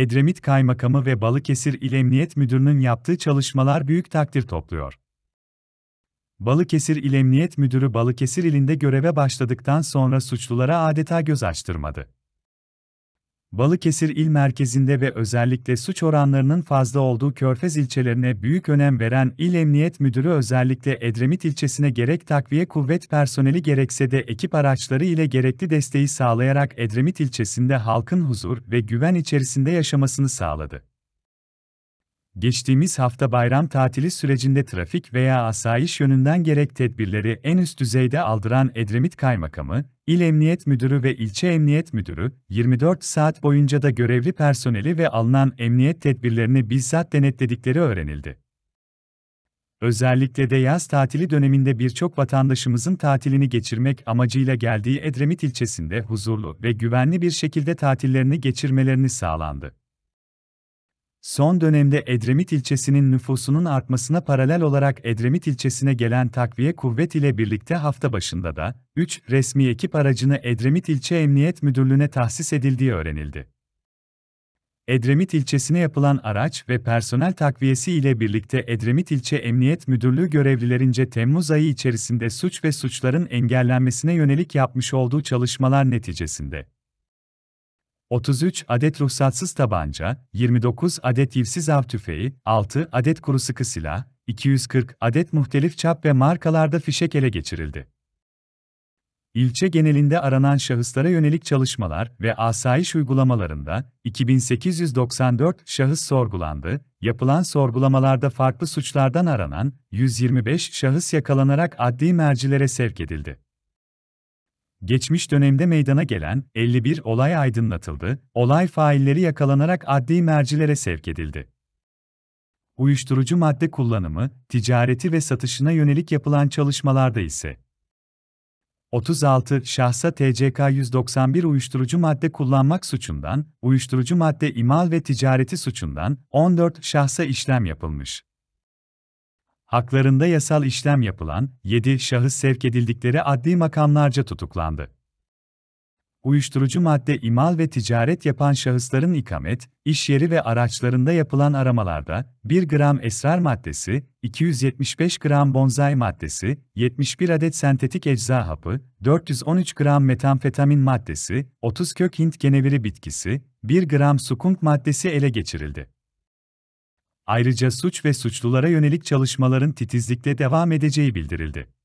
Edremit Kaymakamı ve Balıkesir İl Emniyet Müdürü'nün yaptığı çalışmalar büyük takdir topluyor. Balıkesir İl Emniyet Müdürü Balıkesir ilinde göreve başladıktan sonra suçlulara adeta göz açtırmadı. Balıkesir il merkezinde ve özellikle suç oranlarının fazla olduğu Körfez ilçelerine büyük önem veren İl Emniyet Müdürü özellikle Edremit ilçesine gerek takviye kuvvet personeli gerekse de ekip araçları ile gerekli desteği sağlayarak Edremit ilçesinde halkın huzur ve güven içerisinde yaşamasını sağladı. Geçtiğimiz hafta bayram tatili sürecinde trafik veya asayiş yönünden gerek tedbirleri en üst düzeyde aldıran Edremit Kaymakamı, İl Emniyet Müdürü ve İlçe Emniyet Müdürü, 24 saat boyunca da görevli personeli ve alınan emniyet tedbirlerini bizzat denetledikleri öğrenildi. Özellikle de yaz tatili döneminde birçok vatandaşımızın tatilini geçirmek amacıyla geldiği Edremit ilçesinde huzurlu ve güvenli bir şekilde tatillerini geçirmelerini sağlandı. Son dönemde Edremit ilçesinin nüfusunun artmasına paralel olarak Edremit ilçesine gelen takviye kuvvet ile birlikte hafta başında da 3 resmi ekip aracını Edremit İlçe Emniyet Müdürlüğü'ne tahsis edildiği öğrenildi. Edremit ilçesine yapılan araç ve personel takviyesi ile birlikte Edremit İlçe Emniyet Müdürlüğü görevlilerince Temmuz ayı içerisinde suç ve suçların engellenmesine yönelik yapmış olduğu çalışmalar neticesinde 33 adet ruhsatsız tabanca, 29 adet yivsiz av tüfeği, 6 adet kuru sıkı silah, 240 adet muhtelif çap ve markalarda fişek ele geçirildi. İlçe genelinde aranan şahıslara yönelik çalışmalar ve asayiş uygulamalarında 2894 şahıs sorgulandı. Yapılan sorgulamalarda farklı suçlardan aranan 125 şahıs yakalanarak adli mercilere sevk edildi. Geçmiş dönemde meydana gelen 51 olay aydınlatıldı, olay failleri yakalanarak adli mercilere sevk edildi. Uyuşturucu madde kullanımı, ticareti ve satışına yönelik yapılan çalışmalarda ise 36 şahsa TCK 191 uyuşturucu madde kullanmak suçundan, uyuşturucu madde imal ve ticareti suçundan 14 şahsa işlem yapılmış. Haklarında yasal işlem yapılan 7 şahıs sevk edildikleri adli makamlarca tutuklandı. Uyuşturucu madde imal ve ticaret yapan şahısların ikamet, iş yeri ve araçlarında yapılan aramalarda 1 gram esrar maddesi, 275 gram bonzai maddesi, 71 adet sentetik ecza hapı, 413 gram metamfetamin maddesi, 30 kök Hint geneviri bitkisi, 1 gram sukunk maddesi ele geçirildi. Ayrıca suç ve suçlulara yönelik çalışmaların titizlikle devam edeceği bildirildi.